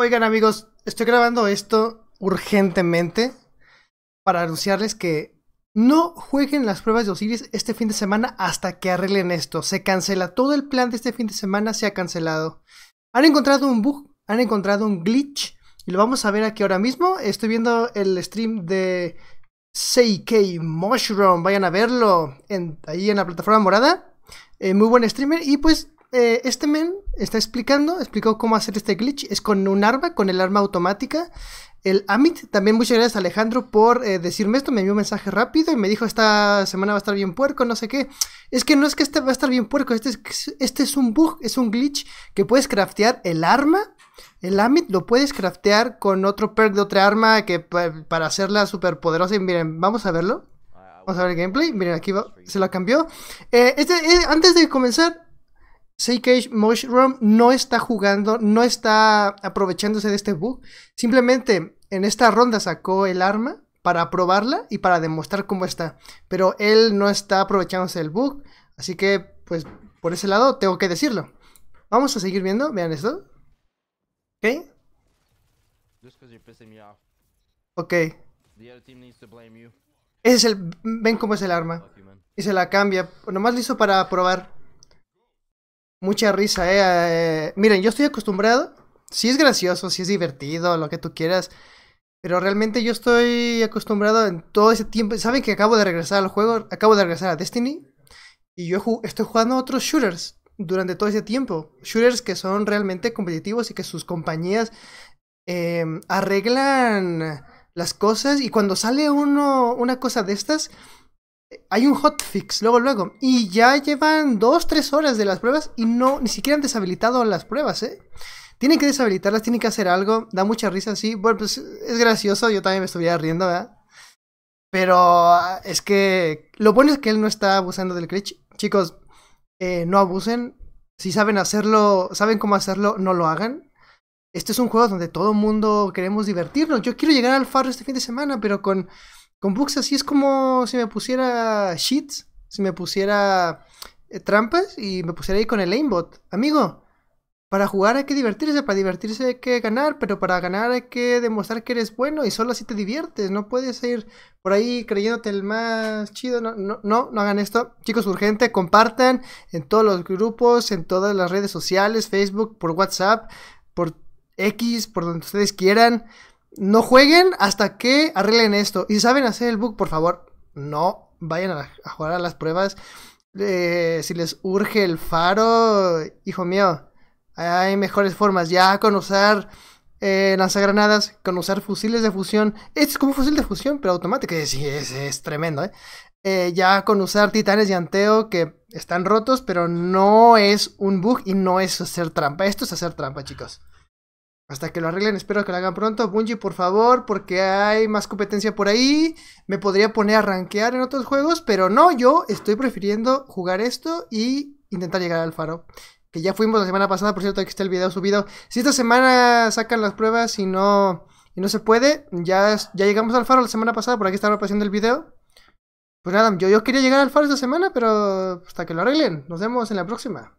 Oigan amigos, estoy grabando esto urgentemente para anunciarles que no jueguen las pruebas de Osiris este fin de semana hasta que arreglen esto. Se cancela todo el plan de este fin de semana, se ha cancelado. Han encontrado un bug, han encontrado un glitch y lo vamos a ver aquí ahora mismo. Estoy viendo el stream de CK Mushroom, vayan a verlo ahí en la plataforma morada. Eh, muy buen streamer y pues eh, este men está explicando, explicó cómo hacer este glitch. Es con un arma, con el arma automática. El Amit, también muchas gracias Alejandro por eh, decirme esto, me envió un mensaje rápido y me dijo esta semana va a estar bien puerco, no sé qué. Es que no es que este va a estar bien puerco, este es, este es un bug, es un glitch que puedes craftear el arma. El Amit lo puedes craftear con otro perk de otra arma que para hacerla súper poderosa. Y miren, vamos a verlo. Ah, vamos a ver el gameplay. Miren, aquí se lo cambió. Eh, este, antes de comenzar, Seikage Mushroom no está jugando, no está aprovechándose de este bug. Simplemente en esta ronda sacó el arma para probarla y para demostrar cómo está. Pero él no está aprovechándose del bug. Así que, pues, por ese lado tengo que decirlo. Vamos a seguir viendo, vean esto. Ok. Ok. Ese es el. Ven cómo es el arma. Y se la cambia. Nomás lo hizo para probar mucha risa, eh, ¿eh? miren, yo estoy acostumbrado. Si es gracioso, si es divertido, lo que tú quieras. Pero realmente yo estoy acostumbrado en todo ese tiempo. Saben que acabo de regresar al juego, acabo de regresar a Destiny. Y yo estoy jugando otros shooters durante todo ese tiempo. Shooters que son realmente competitivos y que sus compañías em, arreglan las cosas. Y cuando sale uno, una cosa de estas, hay un hotfix luego, luego. Y ya llevan dos, tres horas de las pruebas y no, ni siquiera han deshabilitado las pruebas, ¿eh? Tienen que deshabilitarlas, tienen que hacer algo. Da mucha risa, sí. Bueno, pues es gracioso, yo también me estuviera riendo, ¿verdad? Pero ah, es que lo bueno es que él no está abusando del glitch. Chicos, eh, no abusen. Si saben hacerlo, saben cómo hacerlo, no lo hagan. Este es un juego donde todo el mundo queremos divertirnos. Yo quiero llegar al Faro este fin de semana, pero con con bugs así es como si me pusiera cheats, si me pusiera eh, trampas y me pusiera ahí con el aimbot. Amigo, para jugar hay que divertirse, para divertirse hay que ganar, pero para ganar hay que demostrar que eres bueno y solo así te diviertes. No puedes ir por ahí creyéndote el más chido. no, no, no hagan esto. Chicos, urgente, compartan en todos los grupos, en todas las redes sociales, Facebook, por WhatsApp, por X, por donde ustedes quieran no jueguen hasta que arreglen esto. Y si saben hacer el bug, por favor, no vayan a, jugar a las pruebas. si les urge el faro, hijo mío, hay mejores formas. Ya con usar eh, lanzagranadas, con usar fusiles de fusión. Este es como un fusil de fusión, pero automático. Sí, es, tremendo, ¿eh? ¿eh? ya con usar titanes y anteo que están rotos, pero no es un bug y no es hacer trampa. Esto es hacer trampa, chicos. Hasta que lo arreglen, espero que lo hagan pronto. Bungie, por favor, porque hay más competencia por ahí. Me podría poner a rankear en otros juegos, pero no, yo estoy prefiriendo jugar esto y intentar llegar al faro. Que ya fuimos la semana pasada, por cierto, aquí está el video subido. Si esta semana sacan las pruebas y no, y no se puede, ya, ya llegamos al faro la semana pasada, por aquí está la el video. Pues nada, yo, yo quería llegar al faro esta semana, pero hasta que lo arreglen. Nos vemos en la próxima.